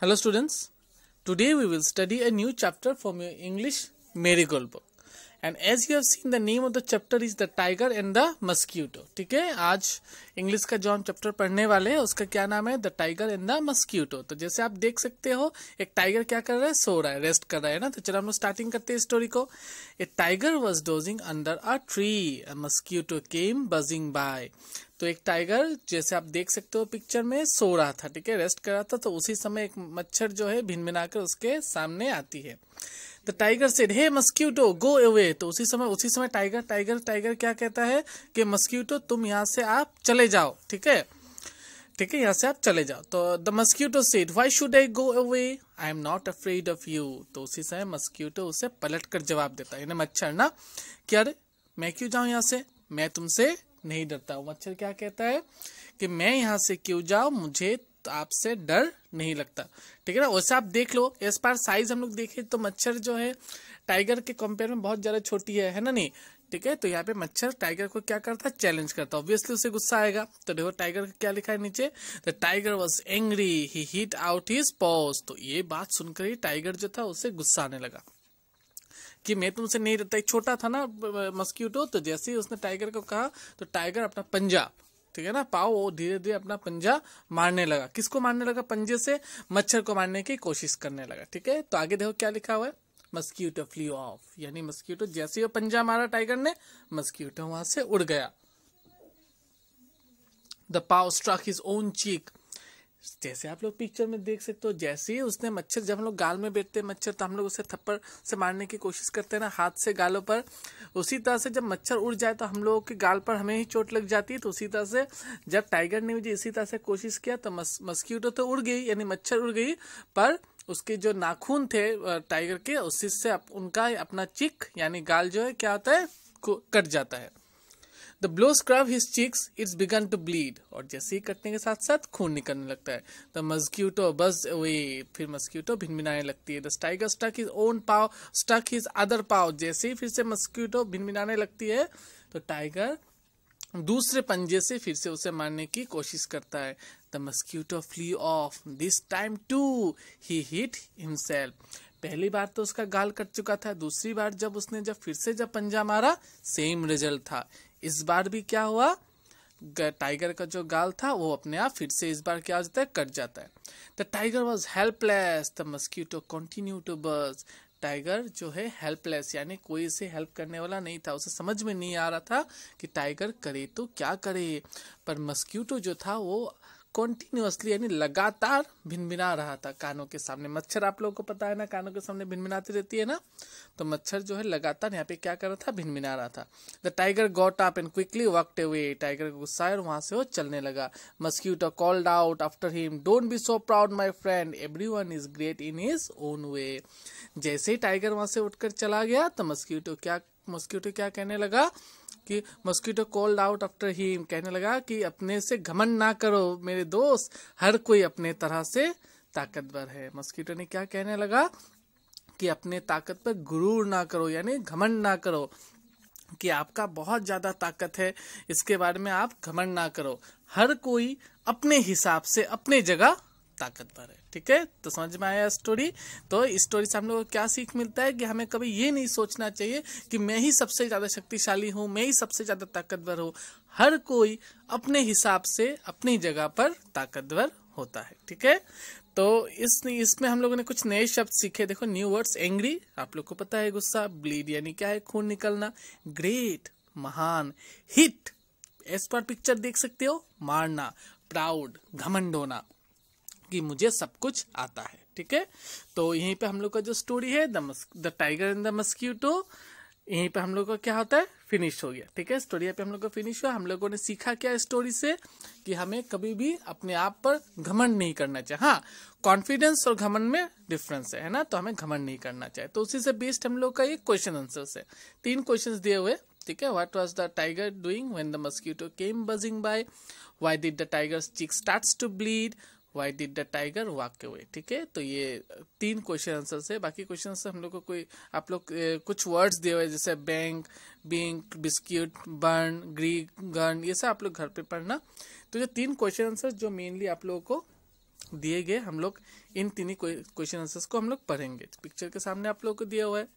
Hello students, today we will study a new chapter from your English merry book. And as you have seen the name of the chapter is the tiger and the mosquito ठीक है आज English का जो हम chapter पढ़ने वाले हैं उसका क्या नाम है the tiger and the mosquito तो जैसे आप देख सकते हो एक टाइगर क्या कर रहा है सो रहा है रेस्ट कर रहा है ना तो चलो हम लोग स्टार्टिंग करते हैं स्टोरी को a tiger was dozing under a tree mosquito came buzzing by तो एक टाइगर जैसे आप देख सकते हो पिक्चर में सो रहा था ठीक है रेस्ट कर रहा था तो उसी समय एक मच्छर जो है भिन भिनाकर उसके सामने आती है the tiger said hey mosquito go away तो उसी समय उसी समय टाइगर टाइगर टाइगर क्या कहता है कि मस्क्यूटो तुम यहाँ से आप चले जाओ ठीक है ठीक है यहाँ से आप चले जाओ तो the mosquito said why should I go away I am not afraid of you तो उसी समय मस्क्यूटो उसे पलट कर जवाब देता है मच्छर ना कि अरे मैं क्यों जाऊं यहाँ से मैं तुमसे नहीं डरता मच्छर क्या कहता है कि मैं यहाँ से क्यों जाऊं मुझे तो आपसे डर नहीं लगता ठीक है ना वैसे आप देख लो इस बार साइज हम लोग देखे तो मच्छर जो है टाइगर के कंपेयर में बहुत ज़्यादा छोटी है है ना नहीं ठीक है तो यहाँ पे मच्छर टाइगर को क्या करता है चैलेंज करता है ऑब्वियसली उसे गुस्सा आएगा तो देखो टाइगर का क्या लिखा है नीचे the tiger was angry he hit out his paws तो ये बात सुनकर ही टाइगर जो था उसे गुस्सा आने लगा कि मैं तुमसे तो नहीं रहता छोटा था ना मस्क्यूटो तो जैसे ही उसने टाइगर को कहा तो टाइगर अपना पंजा ठीक है ना पाओ वो धीरे धीरे अपना पंजा मारने लगा किसको मारने लगा पंजे से मच्छर को मारने की कोशिश करने लगा ठीक है तो आगे देखो क्या लिखा हुआ है मस्क्यूटो फ्लू ऑफ यानी मस्क्यूटो जैसे ही पंजा मारा टाइगर ने मस्क्यूटो वहां से उड़ गया द पाओ स्ट्रक हिज ओन चीक जैसे आप लोग पिक्चर में देख सकते हो जैसे ही उसने मच्छर जब हम लोग गाल में बैठते हैं मच्छर तो हम लोग उसे थप्पड़ से मारने की कोशिश करते हैं ना हाथ से गालों पर उसी तरह से जब मच्छर उड़ जाए तो हम लोगों के गाल पर हमें ही चोट लग जाती है तो उसी तरह से जब टाइगर ने मुझे इसी तरह से कोशिश किया तो मस, मस्क्यूटो तो उड़ गई यानी मच्छर उड़ गई पर उसके जो नाखून थे टाइगर के उसी से उनका अपना चिक यानी गाल जो है क्या होता है कट जाता है the blow scrub his cheeks it's began to bleed और जैसे ही कटने के साथ साथ खून निकलने लगता है द मस्क्यूटो बस वे फिर मस्क्यूटो भिन भिनाने लगती है the tiger stuck his own paw stuck his other paw जैसे ही फिर से मस्क्यूटो भिन भिनाने लगती है तो टाइगर दूसरे पंजे से फिर से उसे मारने की कोशिश करता है the mosquito flee off this time too he hit himself पहली बार तो उसका गाल कट चुका था दूसरी बार जब उसने जब फिर से जब पंजा मारा सेम रिजल्ट था इस बार भी क्या हुआ टाइगर का जो गाल था वो अपने आप फिर से इस बार क्या हो जाता है कट जाता है the tiger was helpless the mosquito continue to buzz tiger जो है हेल्पलेस यानी कोई इसे हेल्प करने वाला नहीं था उसे समझ में नहीं आ रहा था कि टाइगर करे तो क्या करे पर मस्क्यूटो जो था वो कॉन्टिन्यूसली यानी लगातार भिनभिना रहा था कानों के सामने मच्छर आप लोगों को पता है ना कानों के सामने भिनभिनाती रहती है ना तो मच्छर जो है लगातार यहाँ पे क्या कर रहा था भिनभिना रहा था the tiger got up and quickly walked away tiger गुस्सा और वहां से वो चलने लगा mosquito called out after him don't be so proud my friend every one is great in his own way जैसे ही टाइगर वहां से उठकर चला गया तो मस्क्यूटो क्या मस्कीटो क्या कहने लगा कि mosquito called out after him कहने लगा कि अपने से घमंड ना करो मेरे दोस्त हर कोई अपने तरह से ताकतवर है मस्कीटो ने क्या कहने लगा कि अपने ताकत पर गुरूर ना करो यानी घमंड ना करो कि आपका बहुत ज़्यादा ताकत है इसके बारे में आप घमंड ना करो हर कोई अपने हिसाब से अपने जगह ताकतवर है ठीक है तो समझ में आया स्टोरी तो इस स्टोरी से हम लोग को क्या सीख मिलता है कि हमें कभी ये नहीं सोचना चाहिए कि मैं ही सबसे ज़्यादा शक्तिशाली हूँ मैं ही सबसे ज़्यादा ताकतवर हूँ हर कोई अपने हिसाब से अपनी जगह पर ताकतवर होता है ठीक है तो इस इसमें हम लोगों ने कुछ नए शब्द सीखे देखो न्यू वर्ड्स एंग्री आप लोग को पता है गुस्सा ब्लीड यानी क्या है खून निकलना ग्रेट महान हिट एस पर पिक्चर देख सकते हो मारना प्राउड घमंड होना कि मुझे सब कुछ आता है ठीक है तो यहीं पे हम लोग का जो स्टोरी है the tiger and the mosquito यहीं पे हम लोग का क्या होता है फिनिश हो गया ठीक है स्टोरी यहाँ पे हम लोग का फिनिश हुआ हम लोगों ने सीखा क्या स्टोरी से कि हमें कभी भी अपने आप पर घमंड नहीं करना चाहिए हाँ कॉन्फिडेंस और घमंड में डिफरेंस है ना तो हमें घमंड नहीं करना चाहिए तो उसी से बेस्ड हम लोग का ये क्वेश्चन आंसर है तीन क्वेश्चन दिए हुए ठीक है what was the tiger doing when the mosquito came buzzing by why did the tiger cheek start to bleed why did the tiger walk away ठीक है तो ये तीन क्वेश्चन आंसर है बाकी क्वेश्चन हम लोग को कोई आप लोग कुछ वर्ड्स दिए हुए जैसे बैंक बिंक बिस्किट बर्न ग्री गर्न ये सब आप लोग घर पे पढ़ना तो ये तीन क्वेश्चन आंसर जो मेनली आप लोगों को दिए गए हम लोग इन तीन क्वेश्चन आंसर्स को हम लोग पढ़ेंगे पिक्चर के सामने आप लोग को दिया हुआ है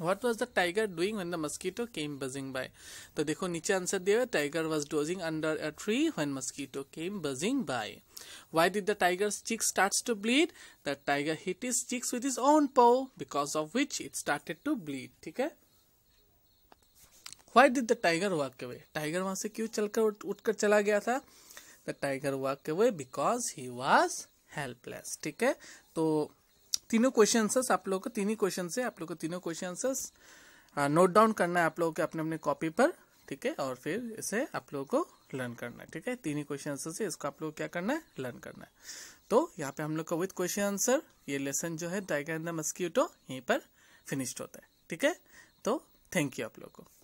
what was the tiger doing when the mosquito came buzzing by तो देखो नीचे आंसर दिया हुआ tiger was dozing under a tree when mosquito came buzzing by why did the tiger cheek start to bleed the tiger hit his cheeks with his own paw because of which it started to bleed ठीक है why did the tiger walk away tiger वहां से क्यों चलकर उठकर चला गया था the tiger walk away because he was helpless ठीक है तो तीनों क्वेश्चन आंसर्स आप लोगों को तीन ही क्वेश्चन है आप लोगों को तीनों क्वेश्चन आंसर्स नोट डाउन करना है आप लोगों के अपने अपने कॉपी पर ठीक है और फिर इसे आप लोगों को लर्न करना है ठीक है तीन ही क्वेश्चन आंसर से इसको आप लोग क्या करना है लर्न करना है तो यहाँ पे हम लोग का विथ क्वेश्चन आंसर ये लेसन जो है टाइगर इन द मस्क्यूटो यहीं पर फिनिश्ड होता है ठीक है तो थैंक यू आप लोग को